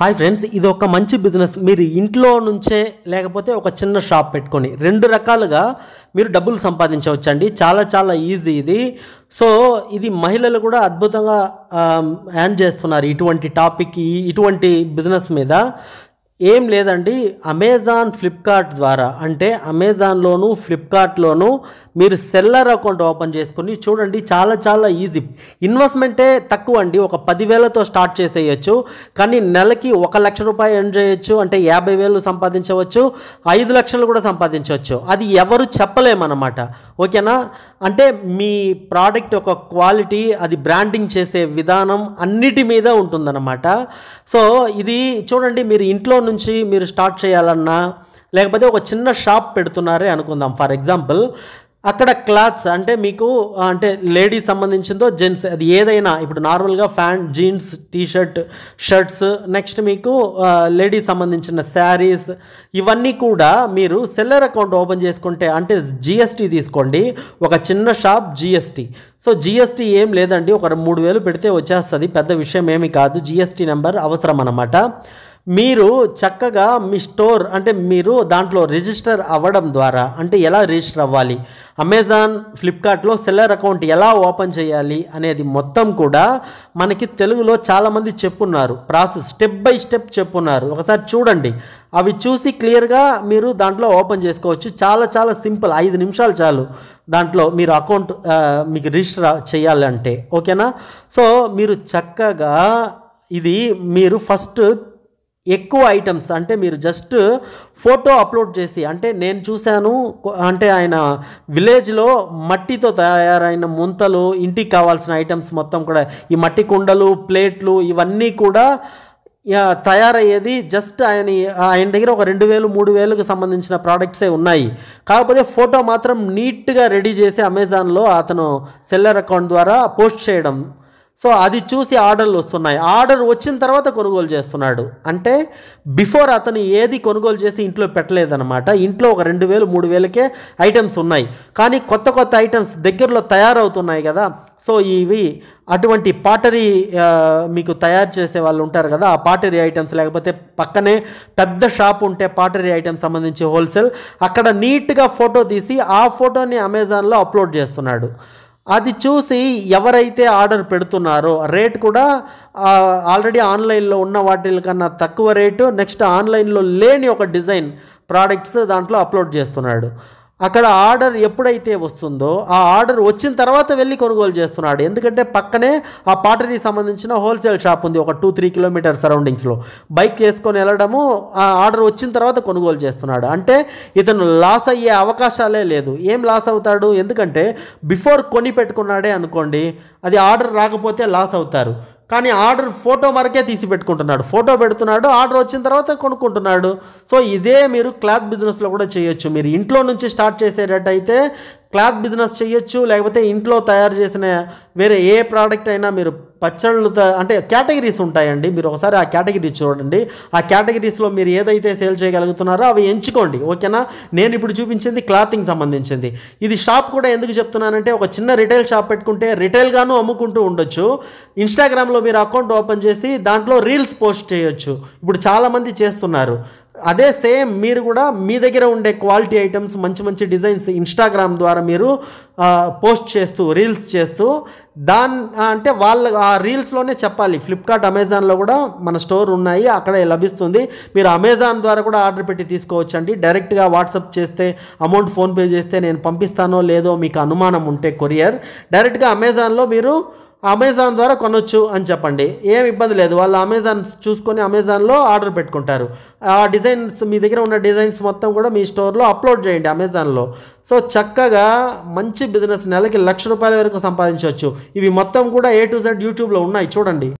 hi friends ఇది ఒక మంచి బిజినెస్ మీరు ఇంట్లో నుంచే లేకపోతే ఒక చిన్న షాప్ పెట్టుకొని రెండు రకాలుగా మీరు డబ్బులు సంపాదించవచ్చండి చాలా చాలా ఈజీ ఇది సో ఇది మహిళలు కూడా అద్భుతంగా యాన్ చేస్తున్నారు ఇటువంటి టాపిక్ ఇటువంటి బిజినెస్ మీద ఏం లేదండి అమెజాన్ ఫ్లిప్కార్ట్ ద్వారా అంటే అమెజాన్లోను ఫ్లిప్కార్ట్లోను మీరు సెల్లర్ అకౌంట్ ఓపెన్ చేసుకుని చూడండి చాలా చాలా ఈజీ ఇన్వెస్ట్మెంటే తక్కువ అండి ఒక పదివేలతో స్టార్ట్ చేసేయచ్చు కానీ నెలకి ఒక లక్ష రూపాయలు ఎర్న్ చేయొచ్చు అంటే యాభై వేలు సంపాదించవచ్చు ఐదు లక్షలు కూడా సంపాదించవచ్చు అది ఎవరు చెప్పలేమన్నమాట ఓకేనా అంటే మీ ప్రోడక్ట్ ఒక క్వాలిటీ అది బ్రాండింగ్ చేసే విధానం అన్నిటి మీద ఉంటుందన్నమాట సో ఇది చూడండి మీరు ఇంట్లో నుంచి మీరు స్టార్ట్ చేయాలన్నా లేకపోతే ఒక చిన్న షాప్ పెడుతున్నారే అనుకుందాం ఫర్ ఎగ్జాంపుల్ అక్కడ క్లాత్స్ అంటే మీకు అంటే లేడీస్ సంబంధించిందో జెంట్స్ అది ఏదైనా ఇప్పుడు నార్మల్గా pant jeans t shirt shirts next మీకు లేడీస్ సంబంధించిన శారీస్ ఇవన్నీ కూడా మీరు సెల్లర్ అకౌంట్ ఓపెన్ చేసుకుంటే అంటే జిఎస్టీ తీసుకోండి ఒక చిన్న షాప్ జిఎస్టీ సో జిఎస్టీ ఏం లేదండి ఒక మూడు వేలు పెడితే వచ్చేస్తుంది పెద్ద విషయం ఏమి కాదు జిఎస్టీ నెంబర్ అవసరం అన్నమాట మీరు చక్కగా మీ స్టోర్ అంటే మీరు దాంట్లో రిజిస్టర్ అవ్వడం ద్వారా అంటే ఎలా రిజిస్టర్ అవ్వాలి అమెజాన్ ఫ్లిప్కార్ట్లో సెల్లర్ అకౌంట్ ఎలా ఓపెన్ చేయాలి అనేది మొత్తం కూడా మనకి తెలుగులో చాలామంది చెప్పున్నారు ప్రాసెస్ స్టెప్ బై స్టెప్ చెప్పున్నారు ఒకసారి చూడండి అవి చూసి క్లియర్గా మీరు దాంట్లో ఓపెన్ చేసుకోవచ్చు చాలా చాలా సింపుల్ ఐదు నిమిషాలు చాలు దాంట్లో మీరు అకౌంట్ మీకు రిజిస్టర్ చేయాలంటే ఓకేనా సో మీరు చక్కగా ఇది మీరు ఫస్ట్ ఎక్కువ ఐటమ్స్ అంటే మీరు జస్ట్ ఫోటో అప్లోడ్ చేసి అంటే నేను చూశాను అంటే ఆయన విలేజ్లో మట్టితో తయారైన ముంతలు ఇంటికి కావాల్సిన ఐటమ్స్ మొత్తం కూడా ఈ మట్టి కుండలు ప్లేట్లు ఇవన్నీ కూడా తయారయ్యేది జస్ట్ ఆయన ఆయన దగ్గర ఒక రెండు వేలు మూడు వేలకు సంబంధించిన ప్రోడక్ట్సే ఉన్నాయి కాకపోతే ఫోటో మాత్రం నీట్గా రెడీ చేసి అమెజాన్లో అతను సెల్లర్ అకౌంట్ ద్వారా పోస్ట్ చేయడం సో అది చూసి ఆర్డర్లు వస్తున్నాయి ఆర్డర్ వచ్చిన తర్వాత కొనుగోలు చేస్తున్నాడు అంటే బిఫోర్ అతను ఏది కొనుగోలు చేసి ఇంట్లో పెట్టలేదనమాట ఇంట్లో ఒక రెండు వేలు మూడు వేలకే ఐటమ్స్ ఉన్నాయి కానీ కొత్త కొత్త ఐటమ్స్ దగ్గరలో తయారవుతున్నాయి కదా సో ఇవి అటువంటి పాటరీ మీకు తయారు చేసే వాళ్ళు ఉంటారు కదా ఆ పాటరీ ఐటమ్స్ లేకపోతే పక్కనే పెద్ద షాప్ ఉంటే పాటరీ ఐటమ్స్ సంబంధించి హోల్సేల్ అక్కడ నీట్గా ఫోటో తీసి ఆ ఫోటోని అమెజాన్లో అప్లోడ్ చేస్తున్నాడు అది చూసి ఎవరైతే ఆర్డర్ పెడుతున్నారో రేట్ కూడా ఆల్రెడీ ఆన్లైన్లో ఉన్న వాటి కన్నా తక్కువ రేటు నెక్స్ట్ ఆన్లైన్లో లేని ఒక డిజైన్ ప్రోడక్ట్స్ దాంట్లో అప్లోడ్ చేస్తున్నాడు అక్కడ ఆర్డర్ ఎప్పుడైతే వస్తుందో ఆ ఆర్డర్ వచ్చిన తర్వాత వెళ్ళి కొనుగోలు చేస్తున్నాడు ఎందుకంటే పక్కనే ఆ పాటరీకి సంబంధించిన హోల్సేల్ షాప్ ఉంది ఒక టూ త్రీ కిలోమీటర్ సరౌండింగ్స్లో బైక్ వేసుకొని వెళ్ళడము ఆ ఆర్డర్ వచ్చిన తర్వాత కొనుగోలు చేస్తున్నాడు అంటే ఇతను లాస్ అయ్యే అవకాశాలే లేదు ఏం లాస్ అవుతాడు ఎందుకంటే బిఫోర్ కొని పెట్టుకున్నాడే అనుకోండి అది ఆర్డర్ రాకపోతే లాస్ అవుతారు కానీ ఆర్డర్ ఫోటో వరకే తీసి పెట్టుకుంటున్నాడు ఫోటో పెడుతున్నాడు ఆర్డర్ వచ్చిన తర్వాత కొనుక్కుంటున్నాడు సో ఇదే మీరు క్లాత్ బిజినెస్లో కూడా చేయొచ్చు మీరు ఇంట్లో నుంచి స్టార్ట్ చేసేటట్టయితే క్లాత్ బిజినెస్ చేయొచ్చు లేకపోతే ఇంట్లో తయారు చేసిన వేరే ఏ ప్రోడక్ట్ అయినా మీరు పచ్చళ్ళు అంటే కేటగిరీస్ ఉంటాయండి మీరు ఒకసారి ఆ కేటగిరీ చూడండి ఆ కేటగిరీస్లో మీరు ఏదైతే సేల్ చేయగలుగుతున్నారో అవి ఎంచుకోండి ఓకేనా నేను ఇప్పుడు చూపించింది క్లాతింగ్ సంబంధించింది ఇది షాప్ కూడా ఎందుకు చెప్తున్నానంటే ఒక చిన్న రిటైల్ షాప్ పెట్టుకుంటే రిటైల్గాను అమ్ముకుంటూ ఉండొచ్చు ఇన్స్టాగ్రామ్లో మీరు అకౌంట్ ఓపెన్ చేసి దాంట్లో రీల్స్ పోస్ట్ చేయొచ్చు ఇప్పుడు చాలామంది చేస్తున్నారు అదే సేమ్ మీరు కూడా మీ దగ్గర ఉండే క్వాలిటీ ఐటమ్స్ మంచి మంచి డిజైన్స్ ఇన్స్టాగ్రామ్ ద్వారా మీరు పోస్ట్ చేస్తూ రీల్స్ చేస్తూ దాన్ అంటే వాళ్ళ ఆ రీల్స్లోనే చెప్పాలి ఫ్లిప్కార్ట్ అమెజాన్లో కూడా మన స్టోర్ ఉన్నాయి అక్కడే లభిస్తుంది మీరు అమెజాన్ ద్వారా కూడా ఆర్డర్ పెట్టి తీసుకోవచ్చండి డైరెక్ట్గా వాట్సాప్ చేస్తే అమౌంట్ ఫోన్పే చేస్తే నేను పంపిస్తానో లేదో మీకు అనుమానం ఉంటే కొరియర్ డైరెక్ట్గా అమెజాన్లో మీరు అమెజాన్ ద్వారా కొనొచ్చు అని చెప్పండి ఏం ఇబ్బంది లేదు వాళ్ళు అమెజాన్ చూసుకొని అమెజాన్లో ఆర్డర్ పెట్టుకుంటారు ఆ డిజైన్స్ మీ దగ్గర ఉన్న డిజైన్స్ మొత్తం కూడా మీ స్టోర్లో అప్లోడ్ చేయండి అమెజాన్లో సో చక్కగా మంచి బిజినెస్ నెలకి లక్ష రూపాయల వరకు సంపాదించవచ్చు ఇవి మొత్తం కూడా ఏ టు జెడ్ యూట్యూబ్లో ఉన్నాయి చూడండి